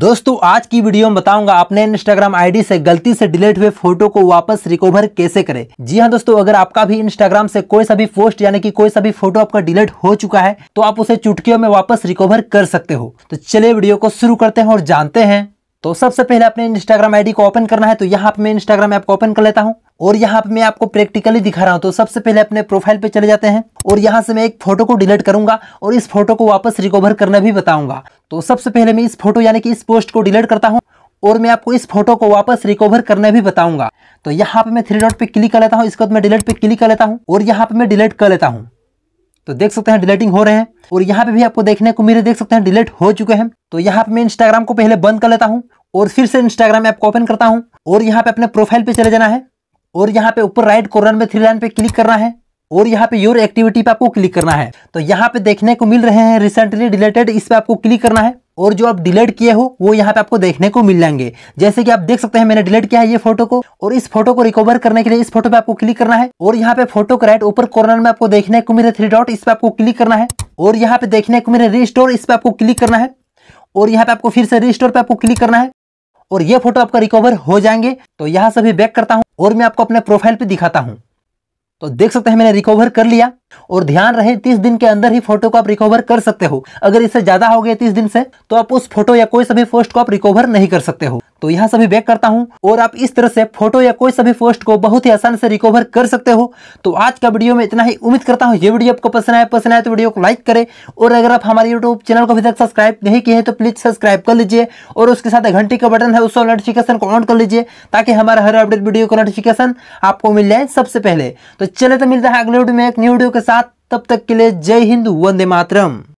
दोस्तों आज की वीडियो में बताऊंगा अपने इंस्टाग्राम आईडी से गलती से डिलीट हुए फोटो को वापस रिकवर कैसे करें जी हाँ दोस्तों अगर आपका भी इंस्टाग्राम से कोई सा भी पोस्ट यानी कि कोई सा भी फोटो आपका डिलीट हो चुका है तो आप उसे चुटकियों में वापस रिकवर कर सकते हो तो चलिए वीडियो को शुरू करते हैं और जानते हैं तो सबसे पहले अपने इंस्टाग्राम आईडी को ओपन करना है तो यहाँ पे मैं इंस्टाग्राम ऐप को ओपन कर लेता हूँ और यहाँ पे मैं आपको प्रैक्टिकली दिखा रहा हूँ तो सबसे पहले अपने प्रोफाइल पे चले जाते हैं और यहाँ से मैं एक फोटो को डिलीट करूंगा और इस फोटो को वापस रिकवर करना भी बताऊंगा तो सबसे पहले मैं इस फोटो यानी कि इस पोस्ट को डिलीट करता हूँ और मैं आपको इस फोटो को वापस रिकवर करना भी बताऊंगा तो यहाँ पे मैं थ्री डॉट पे क्लिक कर लेता हूँ इसके बाद मैं डिलीट पे क्लिक कर लेता हूँ और यहाँ पे मैं डिलीट कर लेता हूँ तो देख सकते हैं डिलीटिंग हो रहे हैं और यहाँ पे भी आपको देखने को मेरे देख सकते हैं डिलीट हो चुके हैं तो यहाँ पे मैं इंस्टाग्राम को पहले बंद कर लेता हूँ और फिर से इंस्टाग्राम ऐप को ओपन करता हूँ और यहाँ पे अपने प्रोफाइल पे चले जाना है और यहाँ पे ऊपर राइट कॉर्नर में थ्री लाइन पे क्लिक करना है और यहाँ पे योर एक्टिविटी पे आपको क्लिक करना है तो यहाँ पे देखने को मिल रहे हैं रिसेंटली डिलेटेड इस पे आपको क्लिक करना है और जो आप डिलीट किए हो वो यहाँ पे आपको देखने को मिल जाएंगे जैसे कि आप देख सकते हैं मैंने डिलीट किया है ये फोटो को और इस फोटो को रिकवर करने के लिए इस फोटो पे आपको क्लिक करना है और यहाँ पे फोटो का राइट ऊपर कॉर्नर में आपको देखने को मिले थ्री डॉट इस पे आपको क्लिक करना है और यहाँ पे देखने को मिले रिस्टोर इस पे आपको क्लिक करना है और यहाँ पे आपको फिर से रिस्टोर पे आपको क्लिक करना है और ये फोटो आपका रिकवर हो जाएंगे तो यहाँ से भी बैक करता हूँ और मैं आपको अपने प्रोफाइल पर दिखाता हूँ तो देख सकते हैं मैंने रिकवर कर लिया और ध्यान रहे तीस दिन के अंदर ही फोटो को आप रिकवर कर सकते हो अगर इससे ज्यादा हो गया तीस दिन से तो आप उस फोटो या कोई सभी पोस्ट को आप रिकवर नहीं कर सकते हो तो यहाँ सभी बैक करता हूँ और आप इस तरह से फोटो या कोई सभी पोस्ट को बहुत ही आसान से रिकवर कर सकते हो तो आज का वीडियो में इतना ही उम्मीद करता हूँ ये वीडियो आपको पसंद आए पसंद आए तो वीडियो को लाइक करें और अगर आप हमारे यूट्यूब चैनल को अभी तक सब्सक्राइब नहीं किए हैं तो प्लीज़ सब्सक्राइब कर लीजिए और उसके साथ घंटी का बटन है उसको नोटिफिकेशन को ऑन कर लीजिए ताकि हमारा हर अपडेट वीडियो का नोटिफिकेशन आपको मिल जाए सबसे पहले तो चले तो मिलता है अगले वीडियो में एक न्यू वीडियो के साथ तब तक के लिए जय हिंद वंदे मातरम